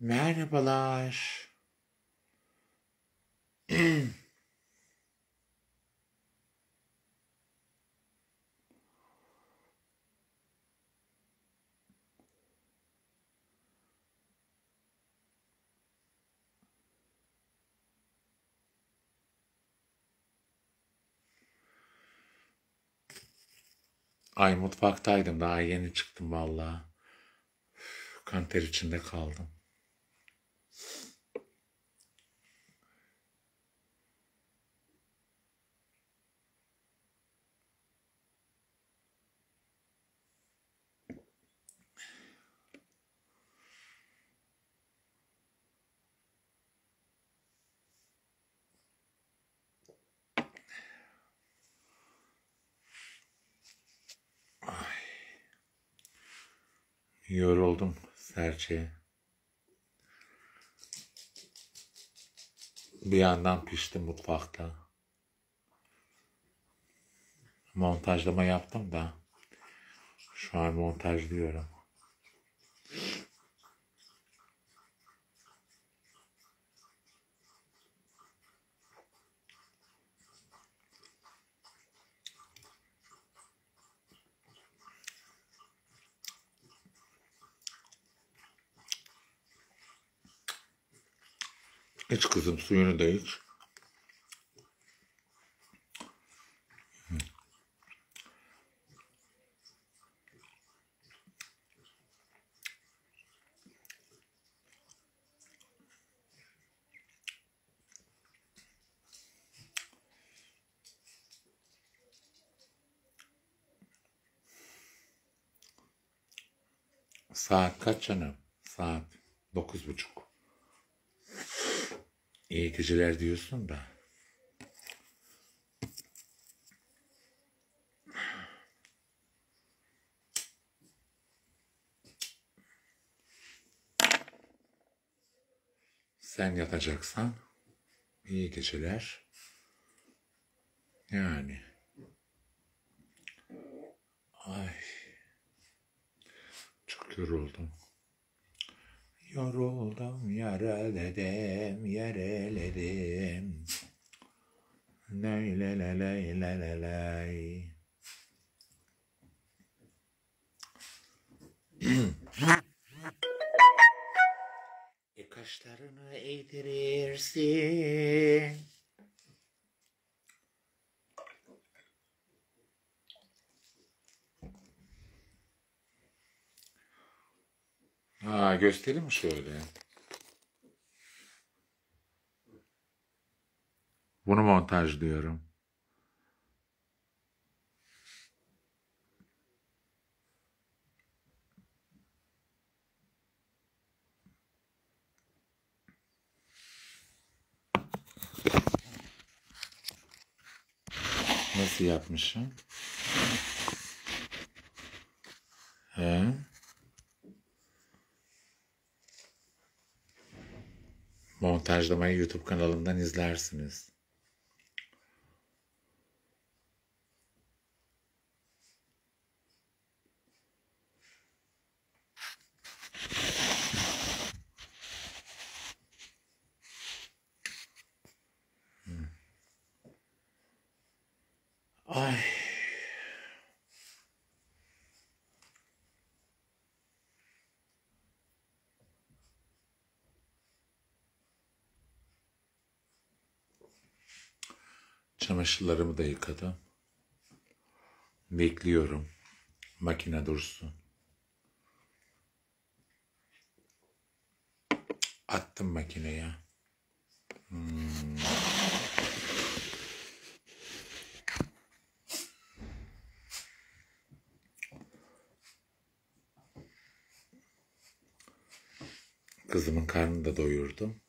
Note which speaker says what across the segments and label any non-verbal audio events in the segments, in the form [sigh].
Speaker 1: Merhabalar. Ay mutfaktaydım daha yeni çıktım valla. Kanter içinde kaldım. yoruldum serçe. Bir yandan piştim mutfakta. Montajlama yaptım da şu an montajlıyorum. İç kızım suyunu da iç. Saat kaç canım? Saat dokuz buçuk. İyi geceler diyorsun da. Sen yatacaksan iyi geceler. Yani. Ay. Çok yoruldum. Yoruldum yaraladım yaraladım Lay lay lay lay lay lay lay e kaşlarını eğdirirsin Ha göstereyim mi şöyle? Bunu montaj diyorum. Nasıl yapmışım? He? Montajlamayı YouTube kanalımdan izlersiniz. Çamaşırlarımı da yıkadım. Bekliyorum. Makine dursun. Attım makineye. Hmm. Kızımın karnını da doyurdum.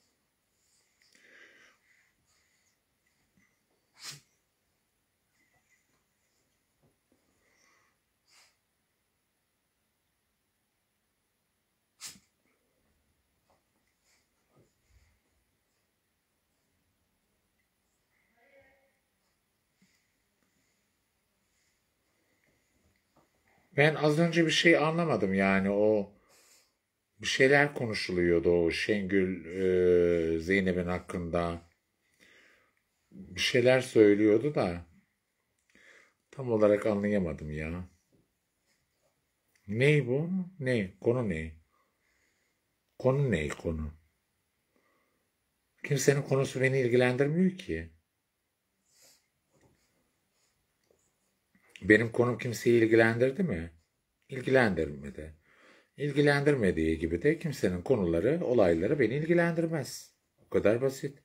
Speaker 1: Ben az önce bir şey anlamadım yani o bir şeyler konuşuluyordu o Şengül e, Zeynep'in hakkında. Bir şeyler söylüyordu da tam olarak anlayamadım ya. Ney bu? Ne? Konu ne? Konu ne konu? Kimsenin konusu beni ilgilendirmiyor ki. Benim konum kimseyi ilgilendirdi mi? İlgilendirmedi. İlgilendirmediği gibi de kimsenin konuları, olayları beni ilgilendirmez. O kadar basit.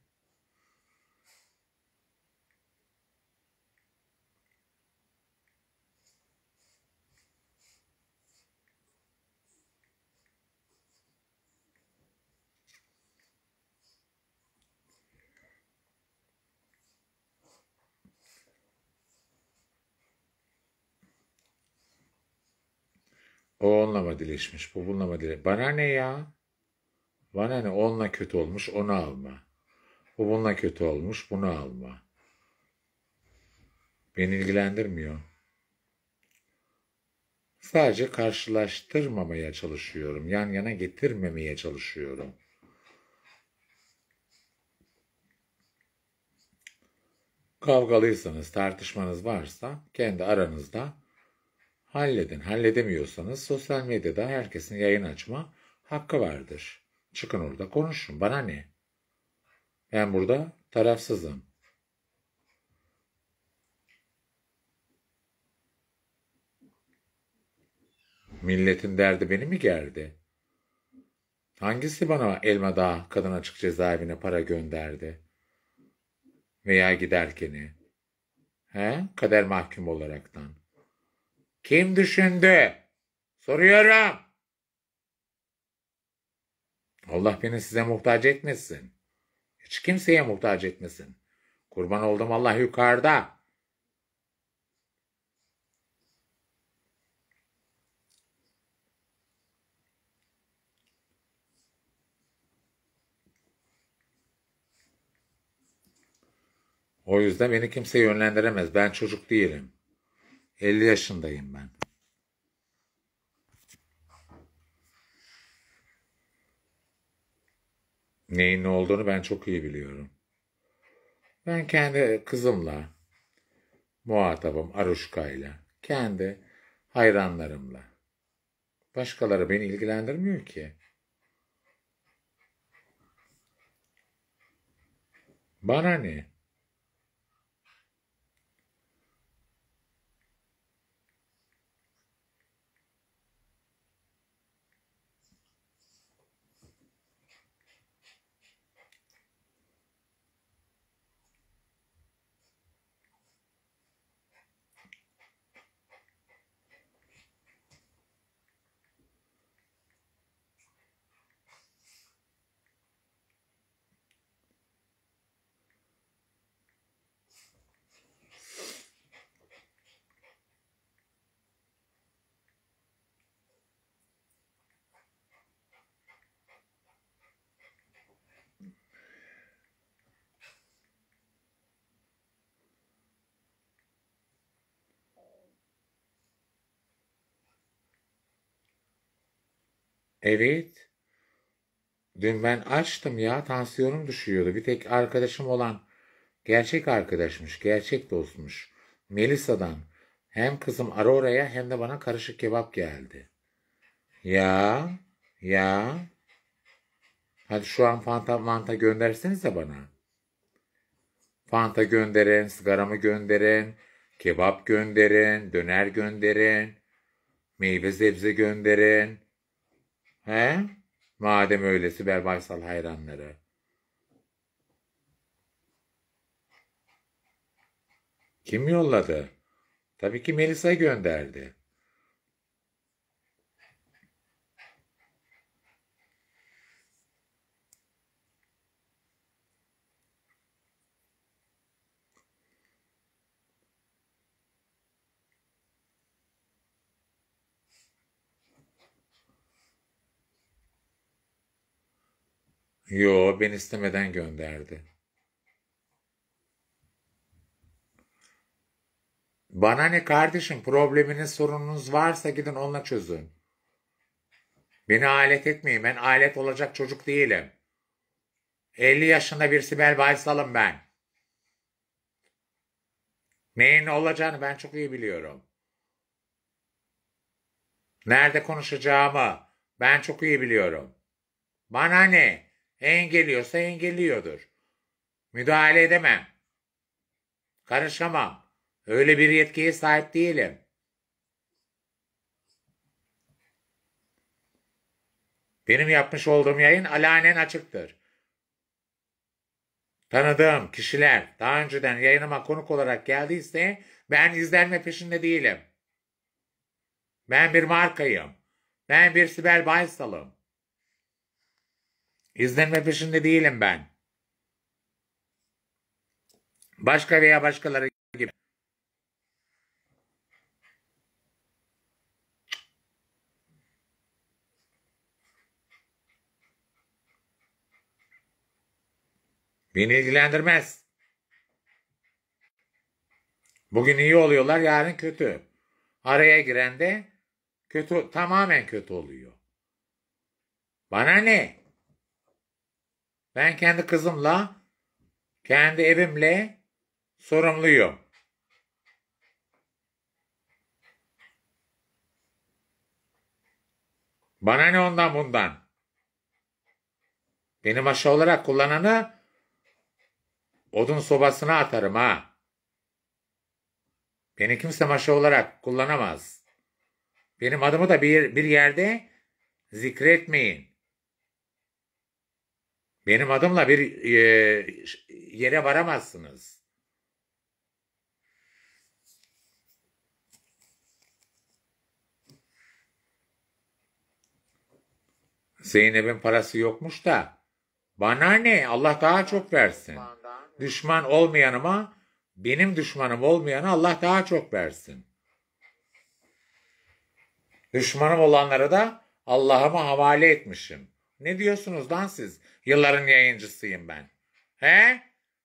Speaker 1: O onunla mı dileşmiş? Bu bununla mı dileşmiş? Bana ne ya? Bana ne? Onunla kötü olmuş, onu alma. Bu bununla kötü olmuş, bunu alma. Beni ilgilendirmiyor. Sadece karşılaştırmamaya çalışıyorum. Yan yana getirmemeye çalışıyorum. Kavgalıysanız, tartışmanız varsa kendi aranızda Halledin, halledemiyorsanız sosyal medyada herkesin yayın açma hakkı vardır. Çıkın orada konuşun, bana ne? Ben burada tarafsızım. Milletin derdi beni mi gerdi? Hangisi bana elma daha kadın açık cezaevine para gönderdi? Veya giderkeni? He? Kader mahkum olaraktan. Kim düşündü? Soruyorum. Allah beni size muhtaç etmesin. Hiç kimseye muhtaç etmesin. Kurban oldum Allah yukarıda. O yüzden beni kimse yönlendiremez. Ben çocuk değilim. 50 yaşındayım ben. Neyin ne olduğunu ben çok iyi biliyorum. Ben kendi kızımla, muhatabım aruşka ile, kendi hayranlarımla. Başkaları beni ilgilendirmiyor ki. Bana ne? Evet. Dün ben açtım ya tansiyonum düşüyordu. Bir tek arkadaşım olan gerçek arkadaşmış, gerçek dostmuş. Melisa'dan hem kızım Aurora'ya hem de bana karışık kebap geldi. Ya, ya. Hadi şu an fanta manta de bana. Fanta gönderin, sigaramı gönderin, kebap gönderin, döner gönderin, meyve sebze gönderin. He? Madem öyle Sibel Baysal hayranları. Kim yolladı? Tabii ki Melisa gönderdi. Yo, ben istemeden gönderdi. Bana ne kardeşim probleminiz sorununuz varsa gidin onunla çözün. Beni alet etmeyin ben alet olacak çocuk değilim. 50 yaşında bir Sibel Baysal'ım ben. Neyin olacağını ben çok iyi biliyorum. Nerede konuşacağımı ben çok iyi biliyorum. Bana ne? Engeliyorsa engelliyordur. Müdahale edemem. Karışamam. Öyle bir yetkiye sahip değilim. Benim yapmış olduğum yayın alanen açıktır. Tanıdığım kişiler daha önceden yayınıma konuk olarak geldiyse ben izlenme peşinde değilim. Ben bir markayım. Ben bir Sibel Baysal'ım. İzlenme peşinde değilim ben. Başka veya başkaları gibi. Beni ilgilendirmez. Bugün iyi oluyorlar, yarın kötü. Araya giren de kötü, tamamen kötü oluyor. Bana ne? Ben kendi kızımla, kendi evimle sorumluyum. Bana ne ondan bundan? Beni maşa olarak kullananı odun sobasına atarım ha. Beni kimse maşa olarak kullanamaz. Benim adımı da bir, bir yerde zikretmeyin. Benim adımla bir e, yere varamazsınız. Zeynep'in parası yokmuş da bana ne Allah daha çok versin. Düşman olmayanıma benim düşmanım olmayana Allah daha çok versin. Düşmanım olanlara da Allah'ıma havale etmişim. Ne diyorsunuz lan siz? Yılların yayıncısıyım ben. He?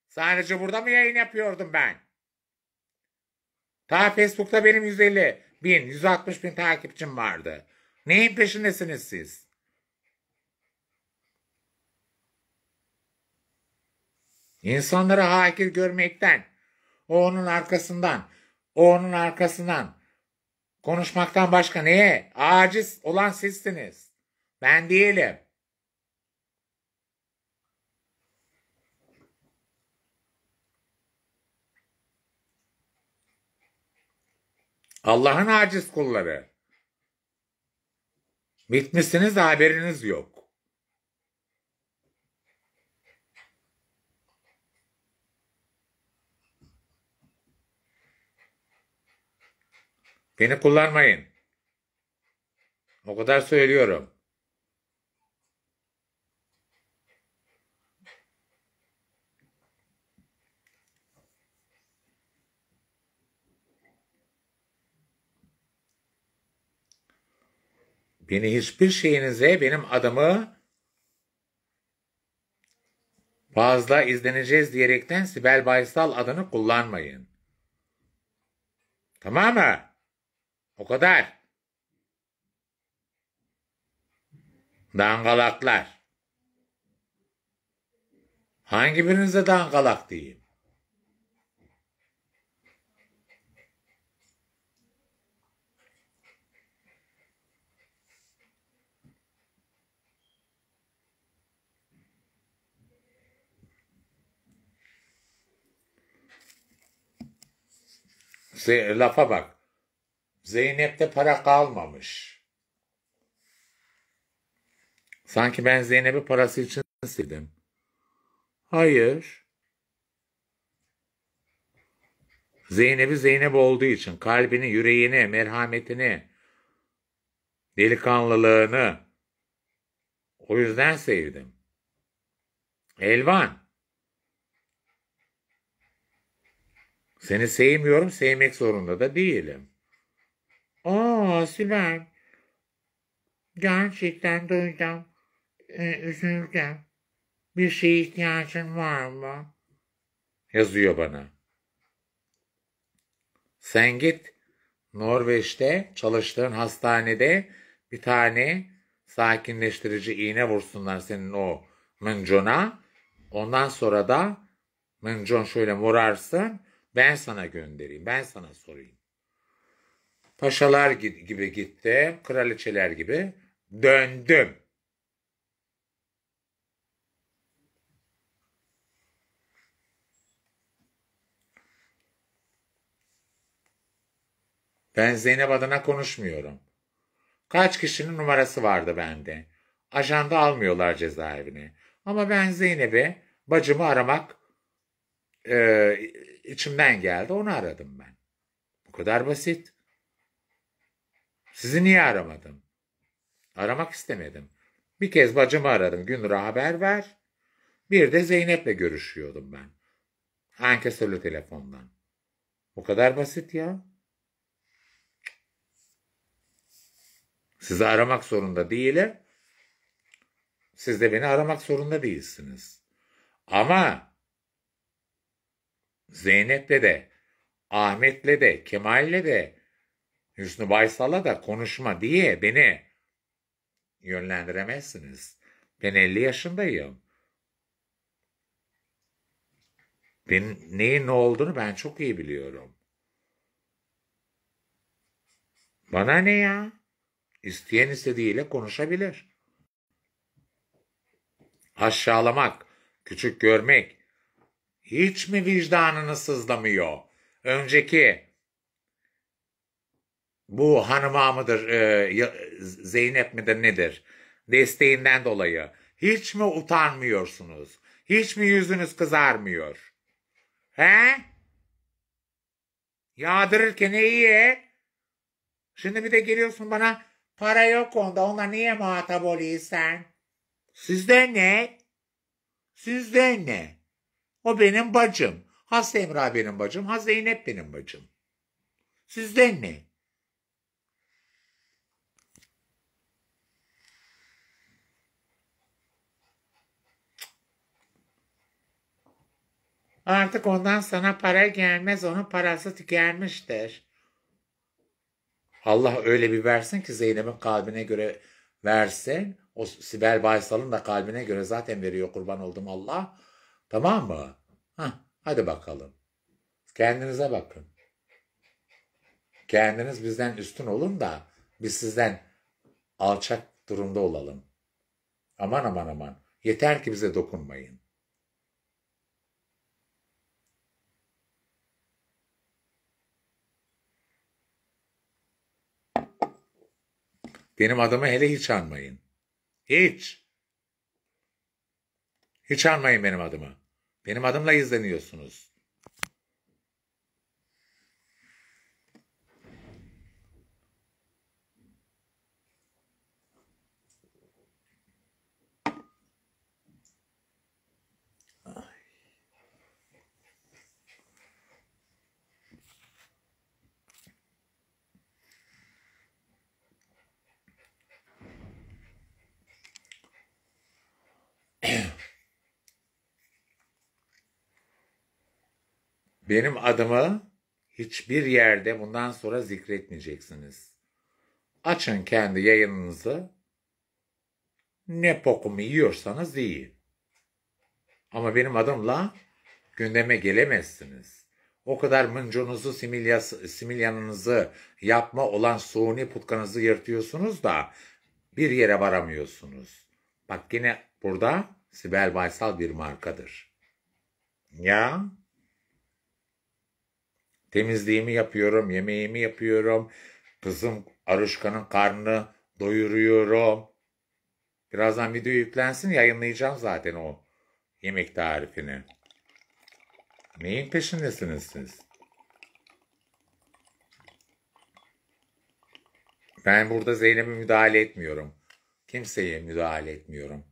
Speaker 1: Sadece burada mı yayın yapıyordum ben? Ta Facebook'ta benim 150 bin, 160 bin takipçim vardı. Neyin peşindesiniz siz? İnsanları hakir görmekten, o onun arkasından, o onun arkasından konuşmaktan başka neye? Aciz olan sizsiniz. Ben değilim. Allah'ın aciz kulları. Bitmişsiniz haberiniz yok. Beni kullanmayın. O kadar söylüyorum. Beni hiçbir şeyinize benim adımı fazla izleneceğiz diyerekten Sibel Baysal adını kullanmayın. Tamam mı? O kadar. Dangalaklar. Hangi birinize dangalak diyeyim? Z lafa bak. Zeynep'te para kalmamış. Sanki ben Zeynep'i parası için sildim. Hayır. Zeynep'i Zeynep olduğu için kalbini, yüreğini, merhametini, delikanlılığını o yüzden sevdim. Elvan. Seni sevmiyorum, sevmek zorunda da değilim. Aa Sibel, gerçekten duydum, ee, üzüldüm. Bir şey ihtiyacın var mı? Yazıyor bana. Sen git, Norveç'te çalıştığın hastanede bir tane sakinleştirici iğne vursunlar senin o mıncona. Ondan sonra da mıncon şöyle morarsın. Ben sana göndereyim, ben sana sorayım. Paşalar gibi gitti, kraliçeler gibi döndüm. Ben Zeynep adına konuşmuyorum. Kaç kişinin numarası vardı bende. Ajanda almıyorlar cezaevini. Ama ben Zeynep'i bacımı aramak e, içimden geldi onu aradım ben. Bu kadar basit. Sizi niye aramadım? Aramak istemedim. Bir kez bacımı aradım. Günür'a haber ver. Bir de Zeynep'le görüşüyordum ben. Ankesörlü telefondan. Bu kadar basit ya. Sizi aramak zorunda değilim. Siz de beni aramak zorunda değilsiniz. Ama Zeynep'le de, Ahmet'le de, Kemal'le de, Hüsnü Baysal'a da konuşma diye beni yönlendiremezsiniz. Ben 50 yaşındayım. Ben neyin ne olduğunu ben çok iyi biliyorum. Bana ne ya? İsteyen istediğiyle konuşabilir. Aşağılamak, küçük görmek, hiç mi vicdanınız sızlamıyor? Önceki bu hanıma mıdır, e, Zeynep midir nedir? Desteğinden dolayı. Hiç mi utanmıyorsunuz? Hiç mi yüzünüz kızarmıyor? He? Yağdırırken iyi. Şimdi bir de geliyorsun bana para yok onda ona niye muhatap oluyorsun sen? Sizde ne? Sizde ne? O benim bacım. Has Emrah benim bacım. Has Zeynep benim bacım. Sizden ne? Artık ondan sana para gelmez, onun parası tükenmiştir. Allah öyle bir versin ki Zeynep'in kalbine göre versin. O Sibel Baysal'ın da kalbine göre zaten veriyor kurban oldum Allah. Tamam mı? Hah, hadi bakalım. Kendinize bakın. Kendiniz bizden üstün olun da biz sizden alçak durumda olalım. Aman aman aman. Yeter ki bize dokunmayın. Benim adımı hele hiç anmayın. Hiç. Hiç anmayın benim adımı. Benim adımla izleniyorsunuz. Benim adımı hiçbir yerde bundan sonra zikretmeyeceksiniz. Açın kendi yayınınızı. Ne pokumu yiyorsanız yiyin. Ama benim adımla gündeme gelemezsiniz. O kadar mınconuzu, similyanınızı, yapma olan suni putkanızı yırtıyorsunuz da bir yere varamıyorsunuz. Bak yine burada Sibel Baysal bir markadır. Ya Temizliğimi yapıyorum, yemeğimi yapıyorum. Kızım Aruşka'nın karnını doyuruyorum. Birazdan video yüklensin yayınlayacağım zaten o yemek tarifini. Neyin peşindesiniz siz? Ben burada Zeynep'e müdahale etmiyorum. Kimseye müdahale etmiyorum.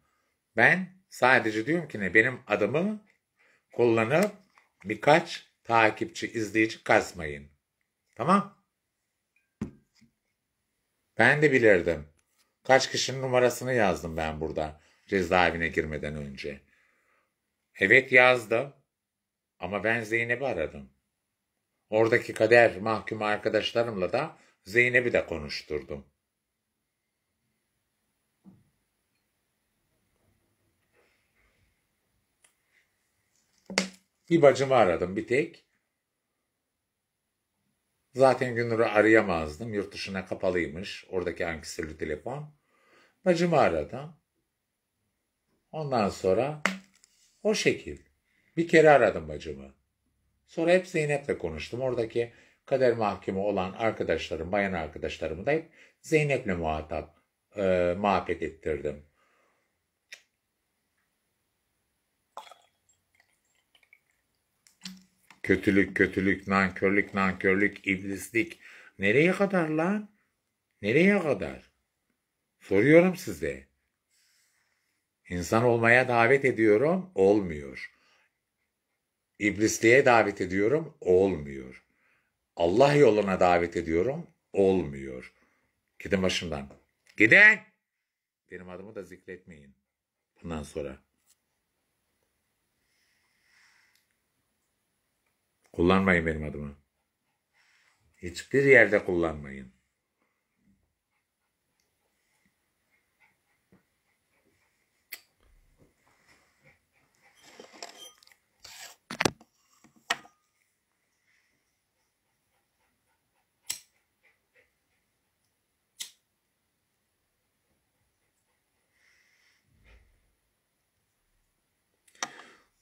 Speaker 1: Ben sadece diyorum ki ne benim adımı kullanıp birkaç takipçi, izleyici kasmayın. Tamam? Ben de bilirdim. Kaç kişinin numarasını yazdım ben burada cezaevine girmeden önce. Evet yazdım ama ben Zeynep'i aradım. Oradaki kader mahkum arkadaşlarımla da Zeynep'i de konuşturdum. Bir bacımı aradım bir tek. Zaten Günür'ü arayamazdım. Yurt dışına kapalıymış. Oradaki ankesörlü telefon. Bacımı aradım. Ondan sonra o şekil. Bir kere aradım bacımı. Sonra hep Zeynep'le konuştum. Oradaki kader mahkumu olan arkadaşlarım, bayan arkadaşlarımı da hep Zeynep'le muhatap, e, muhabbet ettirdim. Kötülük, kötülük, nankörlük, nankörlük, iblislik. Nereye kadar lan? Nereye kadar? Soruyorum size. İnsan olmaya davet ediyorum, olmuyor. İblisliğe davet ediyorum, olmuyor. Allah yoluna davet ediyorum, olmuyor. Gidin başımdan. Gidin! Benim adımı da zikretmeyin. Bundan sonra. Kullanmayın benim adımı. Hiçbir yerde kullanmayın.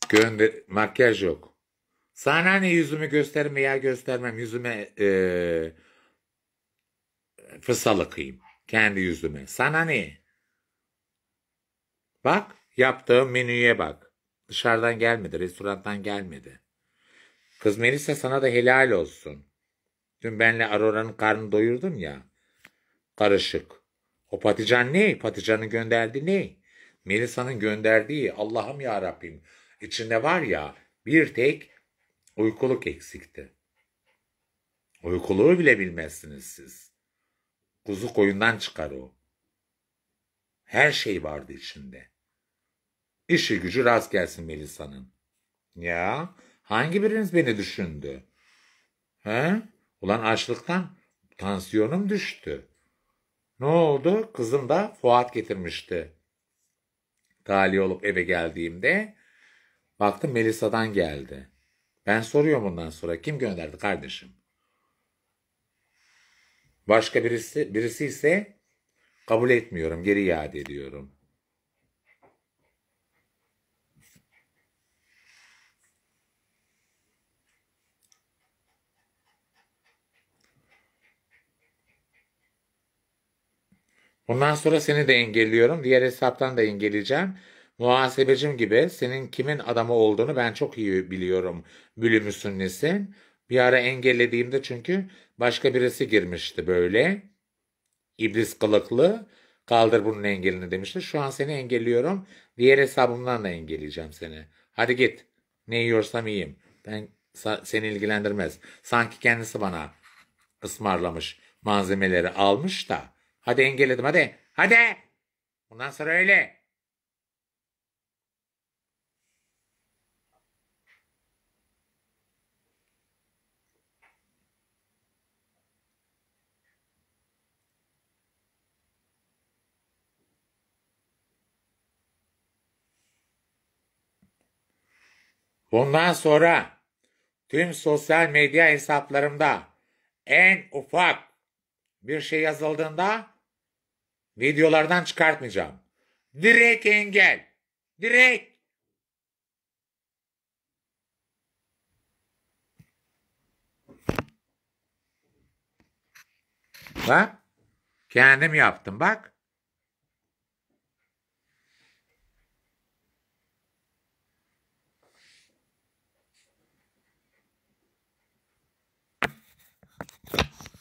Speaker 1: Gönder makyaj yok. Sana hani yüzümü gösterme ya göstermem. Yüzüme e, fısalı kıyım. Kendi yüzüme. Sana ne? Bak yaptığım menüye bak. Dışarıdan gelmedi. Restorandan gelmedi. Kız Melisa sana da helal olsun. Dün benle Aurora'nın karnını doyurdum ya. Karışık. O patlıcan ne? Patlıcanın gönderdiği ne? Melisa'nın gönderdiği Allah'ım ya Rabbim. İçinde var ya bir tek Uykuluk eksikti. Uykuluğu bile bilmezsiniz siz. Kuzu koyundan çıkar o. Her şey vardı içinde. İşi gücü rast gelsin Melisa'nın. Ya hangi biriniz beni düşündü? He? Ulan açlıktan tansiyonum düştü. Ne oldu? Kızım da Fuat getirmişti. Tali olup eve geldiğimde baktım Melisa'dan geldi. Ben soruyorum bundan sonra kim gönderdi kardeşim? Başka birisi, birisi ise kabul etmiyorum, geri iade ediyorum. Bundan sonra seni de engelliyorum. Diğer hesaptan da engelleyeceğim. Muhasebecim gibi senin kimin adamı olduğunu ben çok iyi biliyorum. Bülümü nesin? Bir ara engellediğimde çünkü başka birisi girmişti böyle. İblis kılıklı. Kaldır bunun engelini demişti. Şu an seni engelliyorum. Diğer hesabımdan da engelleyeceğim seni. Hadi git. Ne yiyorsam yiyeyim. Ben seni ilgilendirmez. Sanki kendisi bana ısmarlamış malzemeleri almış da. Hadi engelledim hadi. Hadi. Bundan sonra öyle. Bundan sonra tüm sosyal medya hesaplarımda en ufak bir şey yazıldığında videolardan çıkartmayacağım. Direkt engel. Direkt. Bak. Kendim yaptım bak.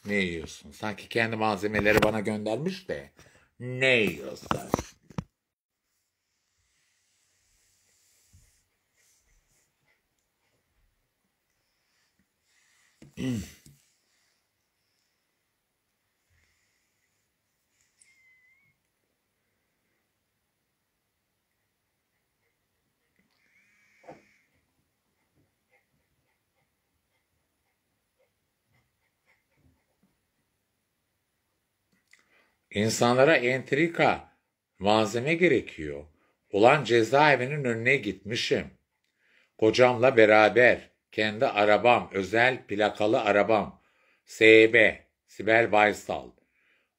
Speaker 1: Ne yiyorsun? Sanki kendi malzemeleri bana göndermiş de. Ne yiyorsun? Mm. İnsanlara entrika, malzeme gerekiyor. Ulan cezaevinin önüne gitmişim. Kocamla beraber kendi arabam, özel plakalı arabam. SB, Sibel Baysal.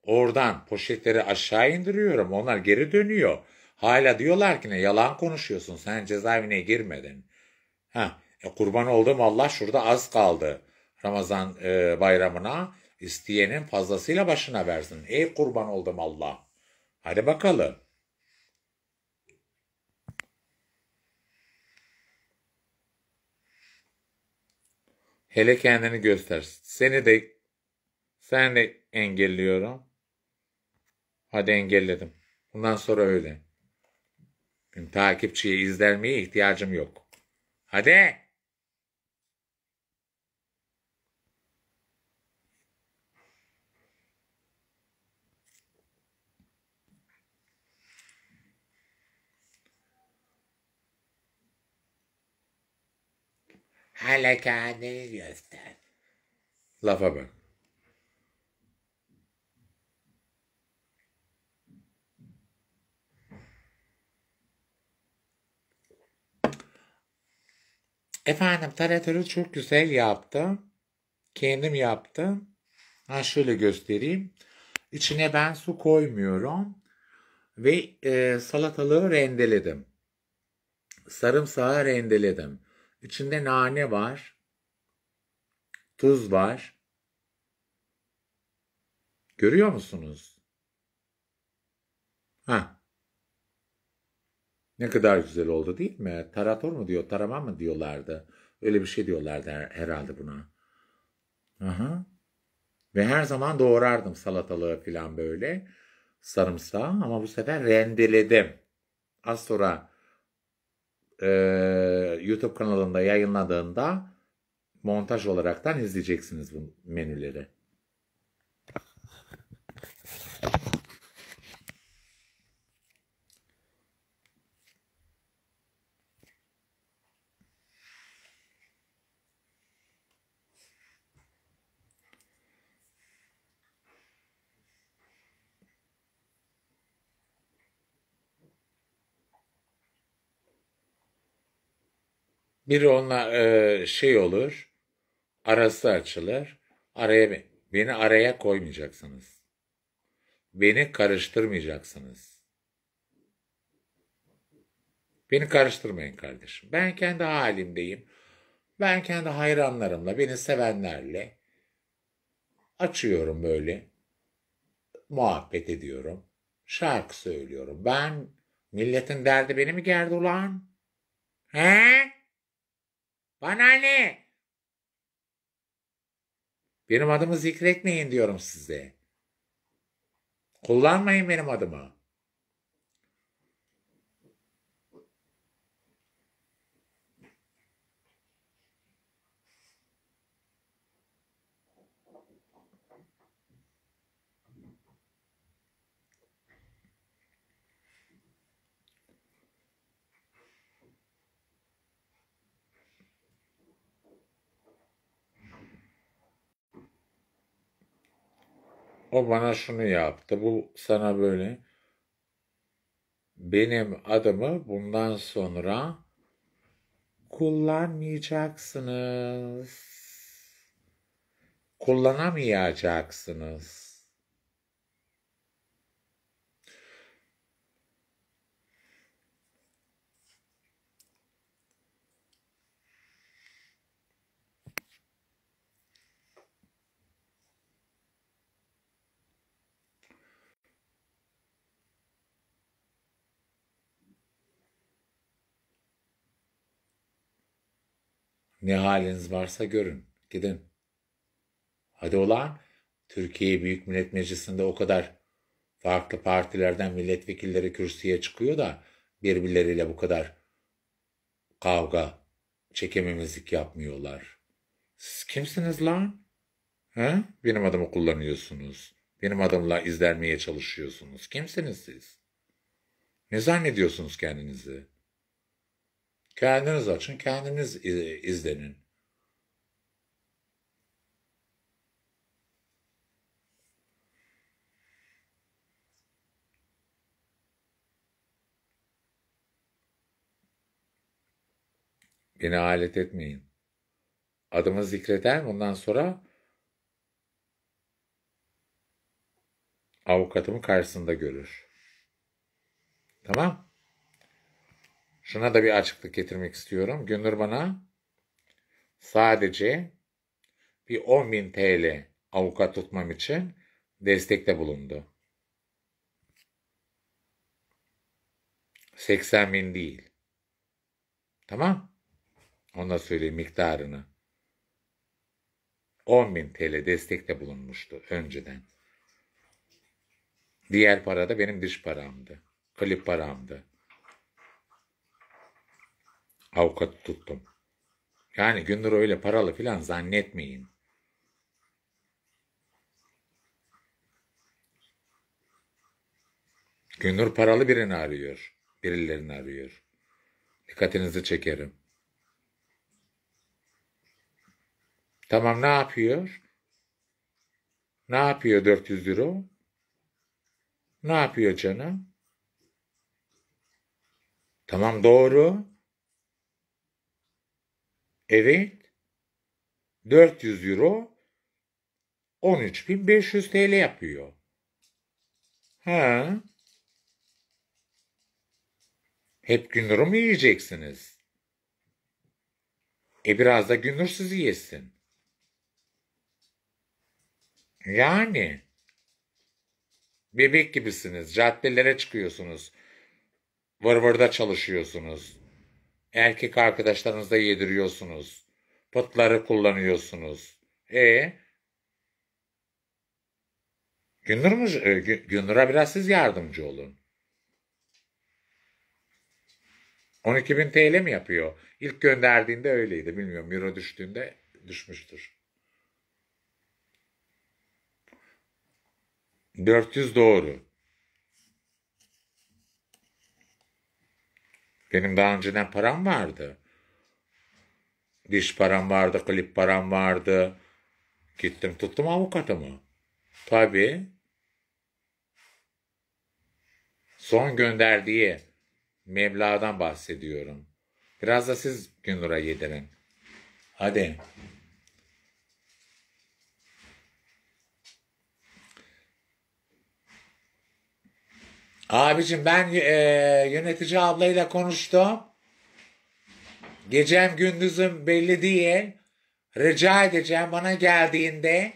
Speaker 1: Oradan poşetleri aşağı indiriyorum. Onlar geri dönüyor. Hala diyorlar ki ne yalan konuşuyorsun. Sen cezaevine girmedin. Ha, e, kurban oldum Allah şurada az kaldı Ramazan e, bayramına. İsteyenin fazlasıyla başına versin. Ey kurban oldum Allah. Hadi bakalım. Hele kendini göster. Seni de sen de engelliyorum. Hadi engelledim. Bundan sonra öyle. Takipçiye izlenmeye ihtiyacım yok. Hadi. Hala göster. Lafa bak. Efendim taratörü çok güzel yaptım. Kendim yaptım. Ha şöyle göstereyim. İçine ben su koymuyorum. Ve e, salatalığı rendeledim. Sarımsağı rendeledim. İçinde nane var. Tuz var. Görüyor musunuz? Ha. Ne kadar güzel oldu değil mi? Tarator mu diyor, tarama mı diyorlardı. Öyle bir şey diyorlardı herhalde buna. Aha. Ve her zaman doğrardım salatalığı falan böyle. Sarımsağı ama bu sefer rendeledim. Az sonra e, YouTube kanalında yayınladığında montaj olaraktan izleyeceksiniz bu menüleri. Biri onlar e, şey olur, arası açılır. Araya beni araya koymayacaksınız. Beni karıştırmayacaksınız. Beni karıştırmayın kardeşim. Ben kendi halimdeyim. Ben kendi hayranlarımla, beni sevenlerle açıyorum böyle. Muhabbet ediyorum. Şarkı söylüyorum. Ben milletin derdi beni mi gerdi ulan? He? Bana ne? Benim adımı zikretmeyin diyorum size. Kullanmayın benim adımı. O bana şunu yaptı, bu sana böyle. Benim adımı bundan sonra kullanmayacaksınız. Kullanamayacaksınız. Ne haliniz varsa görün. Gidin. Hadi olan Türkiye Büyük Millet Meclisi'nde o kadar farklı partilerden milletvekilleri kürsüye çıkıyor da birbirleriyle bu kadar kavga, çekememizlik yapmıyorlar. Siz kimsiniz lan? He? Benim adımı kullanıyorsunuz. Benim adımla izlenmeye çalışıyorsunuz. Kimsiniz siz? Ne zannediyorsunuz kendinizi? Kendiniz açın, kendiniz izlenin. Beni alet etmeyin. Adımı zikreder bundan sonra avukatımı karşısında görür. Tamam? şuna da bir açıklık getirmek istiyorum. Gönül bana sadece bir 10.000 TL avukat tutmam için destekte bulundu. 80 bin değil. Tamam. Ona söyleyeyim miktarını. 10 bin TL destekte bulunmuştu önceden. Diğer para da benim diş paramdı. Klip paramdı avukatı tuttum. Yani Gündür öyle paralı filan zannetmeyin. Gündür paralı birini arıyor. Birilerini arıyor. Dikkatinizi çekerim. Tamam ne yapıyor? Ne yapıyor 400 euro? Ne yapıyor canım? Tamam doğru. Evet. 400 euro 13.500 TL yapıyor. Ha? Hep gündürü mü yiyeceksiniz? E biraz da gündür sizi yesin. Yani. Bebek gibisiniz. Caddelere çıkıyorsunuz. Vırvırda çalışıyorsunuz. Erkek arkadaşlarınıza yediriyorsunuz. Pıtları kullanıyorsunuz. E Gündür mü? E, Gündür'e biraz siz yardımcı olun. 12 bin TL mi yapıyor? İlk gönderdiğinde öyleydi. Bilmiyorum euro düştüğünde düşmüştür. 400 doğru. Benim daha önceden param vardı. Diş param vardı, klip param vardı. Gittim tuttum avukatımı. Tabii. Son gönderdiği meblağdan bahsediyorum. Biraz da siz Gündur'a yedirin. Hadi. Abicim ben e, yönetici ablayla konuştum. Gecem gündüzüm belli değil. Rica edeceğim bana geldiğinde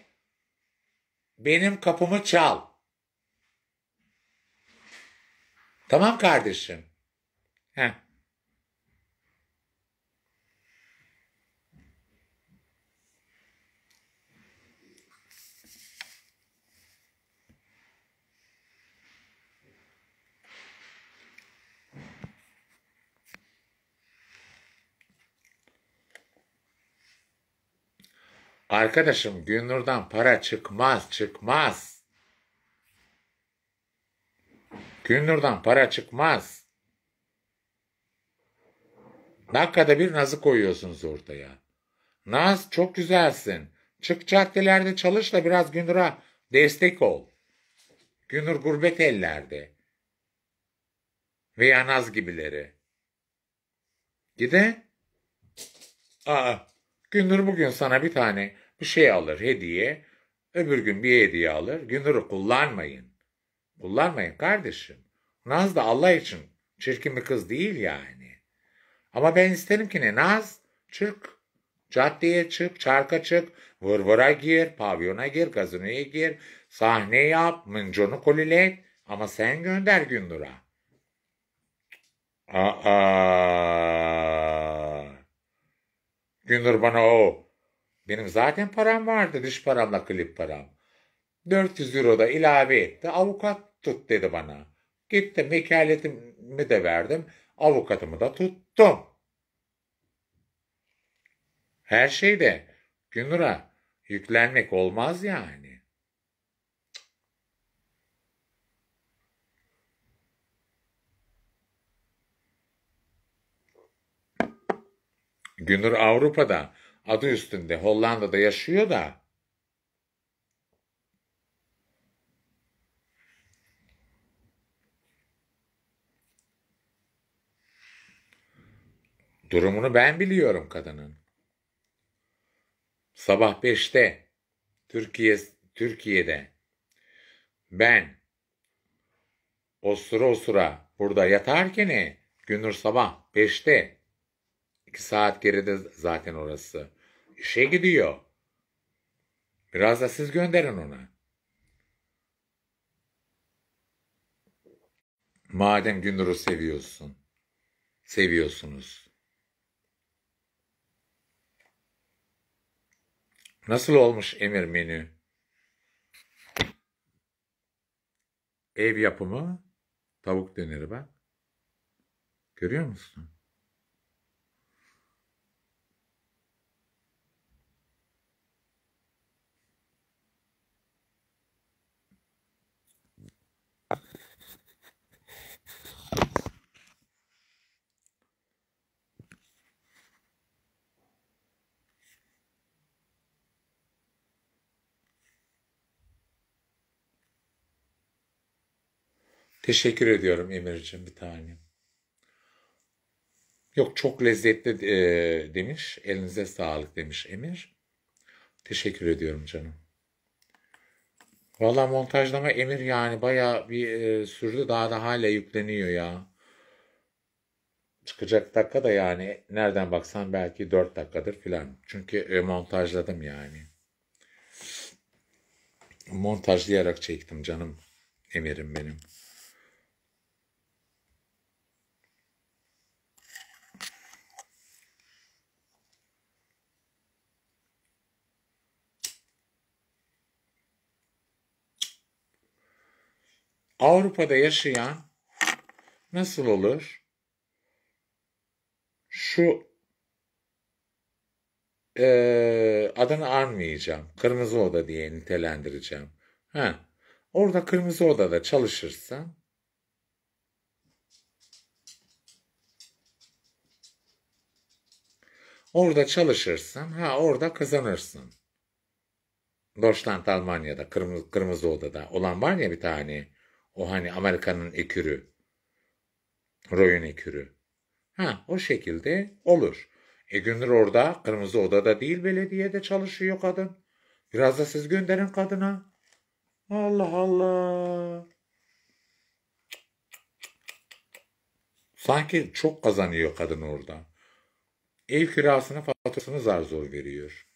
Speaker 1: benim kapımı çal. Tamam kardeşim. Heh. Arkadaşım Gülnur'dan para çıkmaz, çıkmaz. Gülnur'dan para çıkmaz. Dakikada bir Naz'ı koyuyorsunuz ortaya. Naz çok güzelsin. Çık caddelerde çalış da biraz Gülnur'a destek ol. Gülnur gurbet ellerde. Veya Naz gibileri. Gide. Aa. Gündür bugün sana bir tane bir şey alır hediye. Öbür gün bir hediye alır. Gündür'ü kullanmayın. Kullanmayın kardeşim. Naz da Allah için çirkin bir kız değil yani. Ama ben isterim ki ne? Naz çık. Caddeye çık, çarka çık, vırvıra gir, pavyona gir, gazinoya gir, sahne yap, mınconu kolilet. Ama sen gönder Gündür'a. Aa. Güngör bana o. Benim zaten param vardı dış paramla klip param. 400 euro da ilave etti. Avukat tut dedi bana. Gittim vekaletimi de verdim. Avukatımı da tuttum. Her şeyde Güngör'a yüklenmek olmaz yani. Günür Avrupa'da, adı üstünde Hollanda'da yaşıyor da Durumunu ben biliyorum kadının. Sabah 5'te Türkiye Türkiye'de ben o o osura burada yatarken Günür sabah 5'te İki saat geride zaten orası. İşe gidiyor. Biraz da siz gönderin ona. Madem Gündür'ü seviyorsun, seviyorsunuz. Nasıl olmuş Emir menü? Ev yapımı tavuk döneri bak. Görüyor musun? Teşekkür ediyorum Emir'ciğim bir tanem. Yok çok lezzetli e, demiş. Elinize sağlık demiş Emir. Teşekkür ediyorum canım. Valla montajlama Emir yani baya bir e, sürdü. Daha da hala yükleniyor ya. Çıkacak dakika da yani nereden baksan belki 4 dakikadır filan. Çünkü e, montajladım yani. Montajlayarak çektim canım Emir'im benim. Avrupa'da yaşayan nasıl olur? Şu e, adını anmayacağım. Kırmızı Oda diye nitelendireceğim. Ha, orada Kırmızı Oda'da çalışırsan Orada çalışırsan, ha orada kazanırsın. Deutschland Almanya'da, Kırmızı, Kırmızı Oda'da olan var ya bir tane o hani Amerika'nın ekürü. Roy'un ekürü. Ha o şekilde olur. E gündür orada kırmızı odada değil belediyede çalışıyor kadın. Biraz da siz gönderin kadına. Allah Allah. Sanki çok kazanıyor kadın orada. Ev kirasını faturasını zar zor veriyor.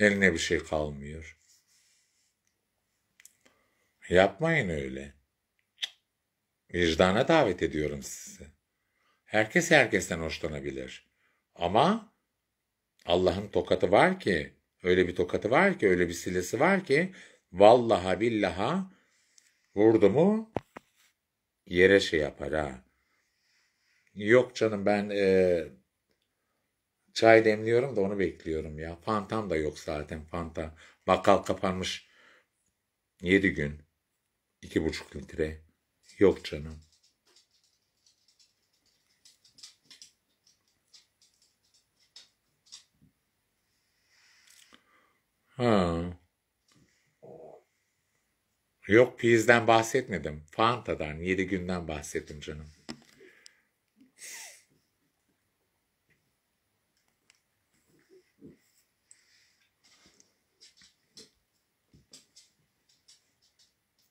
Speaker 1: Eline bir şey kalmıyor. Yapmayın öyle. Vicdana davet ediyorum sizi. Herkes herkesten hoşlanabilir. Ama Allah'ın tokatı var ki, öyle bir tokatı var ki, öyle bir silesi var ki, vallaha billaha vurdu mu yere şey yapar ha. Yok canım ben e, çay demliyorum da onu bekliyorum ya. Fantam da yok zaten fanta. Bakkal kapanmış 7 gün. İki buçuk litre. Yok canım. Ha. Yok pizden bahsetmedim. Fanta'dan, yedi günden bahsettim canım.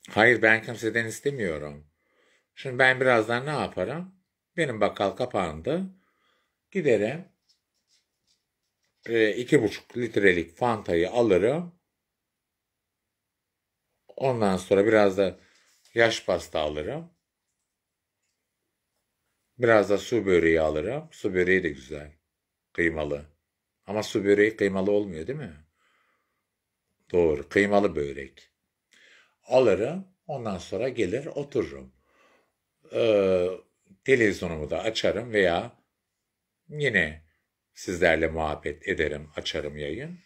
Speaker 1: Hayır ben kimseden istemiyorum. Şimdi ben birazdan ne yaparım? Benim bakkal kapandı. Giderim. Ee, iki buçuk litrelik Fanta'yı alırım. Ondan sonra biraz da yaş pasta alırım. Biraz da su böreği alırım. Su böreği de güzel. Kıymalı. Ama su böreği kıymalı olmuyor değil mi? Doğru. Kıymalı börek alırım. Ondan sonra gelir otururum. Ee, televizyonumu da açarım veya yine sizlerle muhabbet ederim, açarım yayın.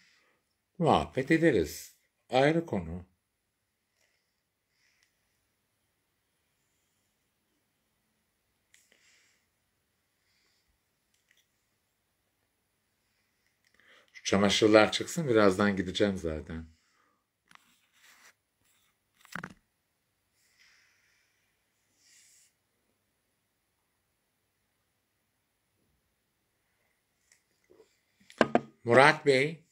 Speaker 1: Muhabbet ederiz. Ayrı konu. çamaşırlar çıksın birazdan gideceğim zaten. Murat Bey,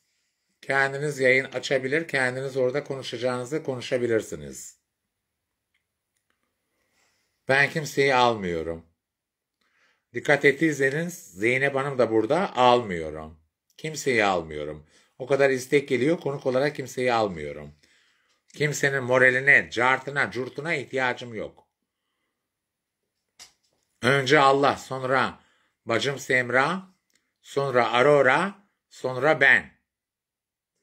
Speaker 1: kendiniz yayın açabilir, kendiniz orada konuşacağınızı konuşabilirsiniz. Ben kimseyi almıyorum. Dikkat ettiyseniz Zeynep Hanım da burada almıyorum. Kimseyi almıyorum. O kadar istek geliyor konuk olarak kimseyi almıyorum. Kimsenin moraline, cartına, curtuna ihtiyacım yok. Önce Allah, sonra bacım Semra, sonra Aurora, Sonra ben.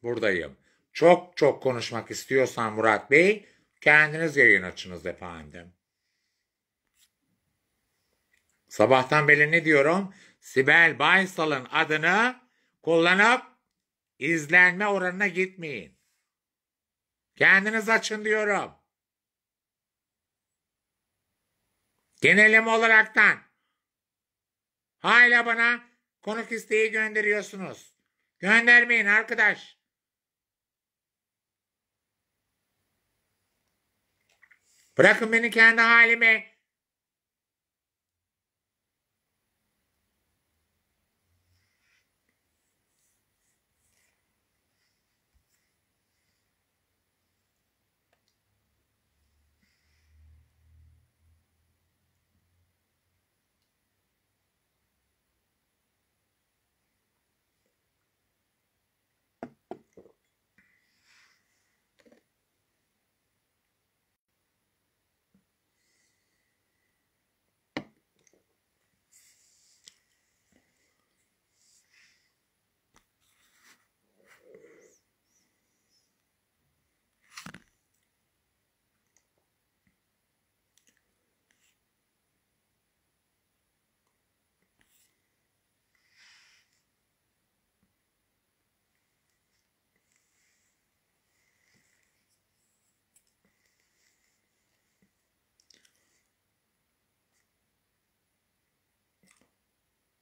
Speaker 1: Buradayım. Çok çok konuşmak istiyorsan Murat Bey, kendiniz yayın açınız efendim. Sabahtan beri ne diyorum? Sibel Baysal'ın adını kullanıp izlenme oranına gitmeyin. Kendiniz açın diyorum. Genelim olaraktan hala bana konuk isteği gönderiyorsunuz. Göndermeyin arkadaş. Bırakın beni kendi halime.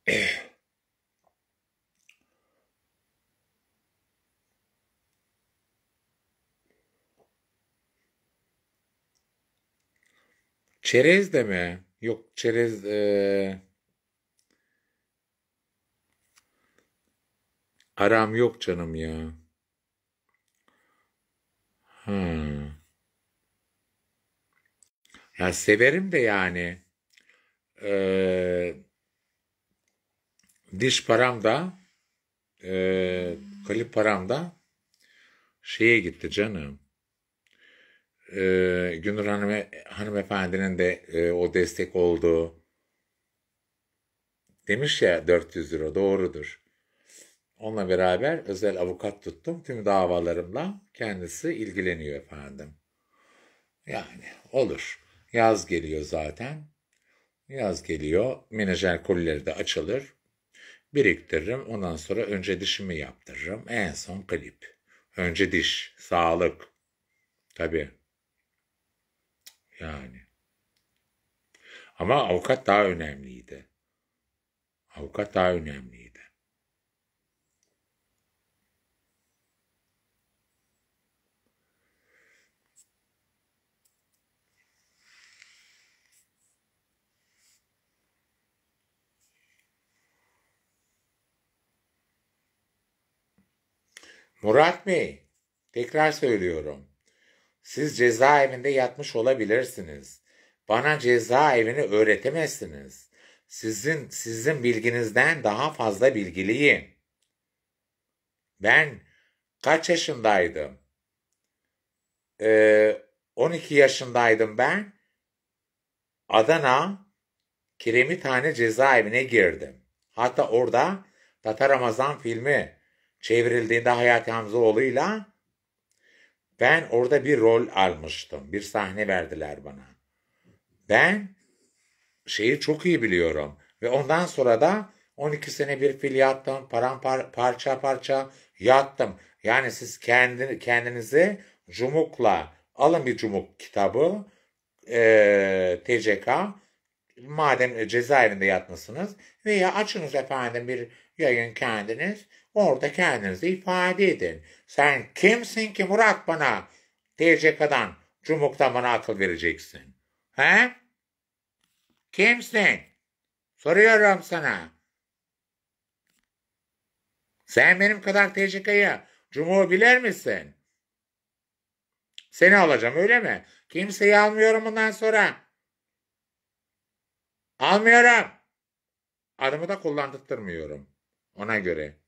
Speaker 1: [clears throat] Çerez de mi? Yok çerez ee... aram yok canım ya. Ha Ya severim de yani. Ee, diş param da e, klip param da şeye gitti canım. E, Günür Hanım, hanımefendinin de e, o destek olduğu demiş ya 400 lira doğrudur. Onunla beraber özel avukat tuttum. Tüm davalarımla kendisi ilgileniyor efendim. Yani olur. Yaz geliyor zaten. Yaz geliyor. Menajer kolileri de açılır. Biriktiririm ondan sonra önce dişimi yaptırırım. En son klip. Önce diş, sağlık. Tabii. Yani. Ama avukat daha önemliydi. Avukat daha önemliydi. Murat Bey, tekrar söylüyorum. Siz cezaevinde yatmış olabilirsiniz. Bana cezaevini öğretemezsiniz. Sizin sizin bilginizden daha fazla bilgiliyim. Ben kaç yaşındaydım? Ee, 12 yaşındaydım ben. Adana Tane cezaevine girdim. Hatta orada Tata Ramazan filmi çevrildiğinde Hayati Hamzaoğlu'yla ben orada bir rol almıştım. Bir sahne verdiler bana. Ben şeyi çok iyi biliyorum. Ve ondan sonra da 12 sene bir fil yattım. Paramparça parça parça yattım. Yani siz kendi, kendinizi cumukla alın bir cumuk kitabı. E, TCK madem cezaevinde yatmışsınız veya açınız efendim bir yayın kendiniz Orada kendinizi ifade edin. Sen kimsin ki Murat bana? Diyecek adam bana akıl vereceksin. He? Kimsin? Soruyorum sana. Sen benim kadar TCK'yı cumuğu bilir misin? Seni alacağım öyle mi? Kimseyi almıyorum bundan sonra. Almıyorum. Adımı da kullandırtmıyorum. Ona göre.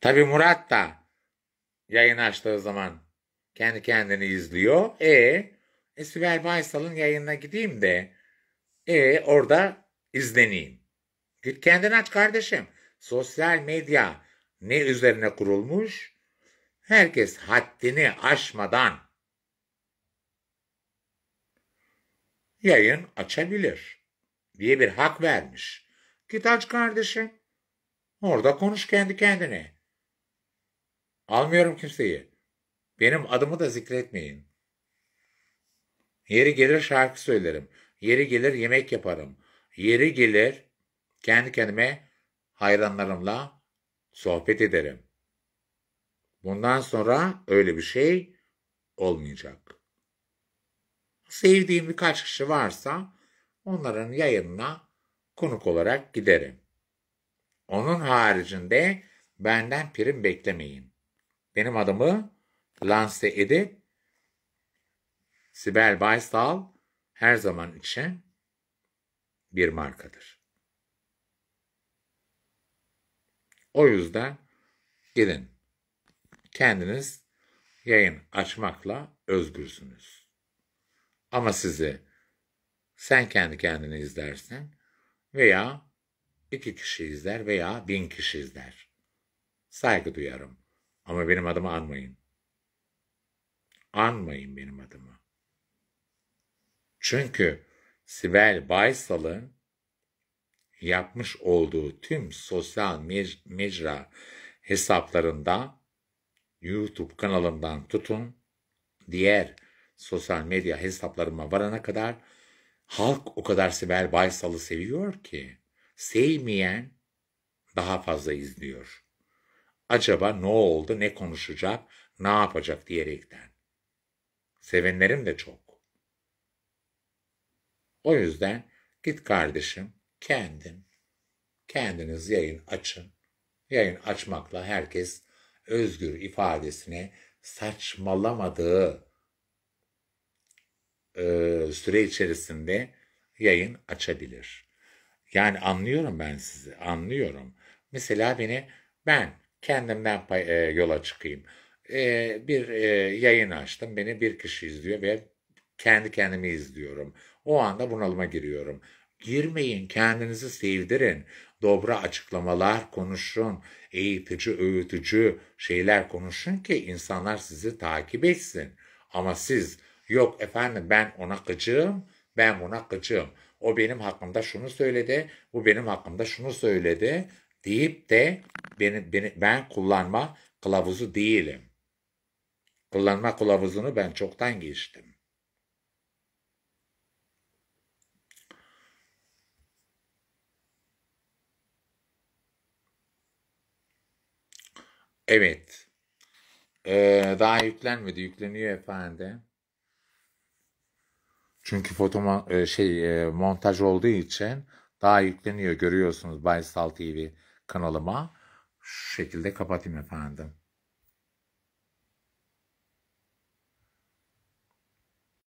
Speaker 1: Tabi Murat da yayın açtığı zaman kendi kendini izliyor. E, e Sibel Baysal'ın yayınına gideyim de e, orada izleneyim. Git kendini aç kardeşim. Sosyal medya ne üzerine kurulmuş? Herkes haddini aşmadan yayın açabilir diye bir hak vermiş. Git aç kardeşim. Orada konuş kendi kendine. Almıyorum kimseyi. Benim adımı da zikretmeyin. Yeri gelir şarkı söylerim. Yeri gelir yemek yaparım. Yeri gelir kendi kendime hayranlarımla sohbet ederim. Bundan sonra öyle bir şey olmayacak. Sevdiğim birkaç kişi varsa onların yayınına konuk olarak giderim. Onun haricinde benden prim beklemeyin benim adımı lanse edip Sibel Baysal her zaman için bir markadır. O yüzden gidin kendiniz yayın açmakla özgürsünüz. Ama sizi sen kendi kendini izlersen veya iki kişi izler veya bin kişi izler. Saygı duyarım. Ama benim adımı anmayın. Anmayın benim adımı. Çünkü Sibel Baysal'ın yapmış olduğu tüm sosyal mecra hesaplarında YouTube kanalından tutun diğer sosyal medya hesaplarıma varana kadar halk o kadar Sibel Baysal'ı seviyor ki sevmeyen daha fazla izliyor acaba ne oldu, ne konuşacak, ne yapacak diyerekten. Sevenlerim de çok. O yüzden git kardeşim kendin, kendiniz yayın açın. Yayın açmakla herkes özgür ifadesine saçmalamadığı e, süre içerisinde yayın açabilir. Yani anlıyorum ben sizi, anlıyorum. Mesela beni ben kendimden e, yola çıkayım. E, bir e, yayın açtım, beni bir kişi izliyor ve kendi kendimi izliyorum. O anda bunalıma giriyorum. Girmeyin, kendinizi sevdirin. Dobra açıklamalar konuşun, eğitici, öğütücü şeyler konuşun ki insanlar sizi takip etsin. Ama siz yok efendim ben ona gıcığım, ben buna gıcığım. O benim hakkımda şunu söyledi, bu benim hakkımda şunu söyledi deyip de beni, beni, ben kullanma kılavuzu değilim. Kullanma kılavuzunu ben çoktan geçtim. Evet. Ee, daha yüklenmedi. Yükleniyor efendim. Çünkü foto e, şey e, montaj olduğu için daha yükleniyor görüyorsunuz Baysal TV kanalıma şu şekilde kapatayım efendim.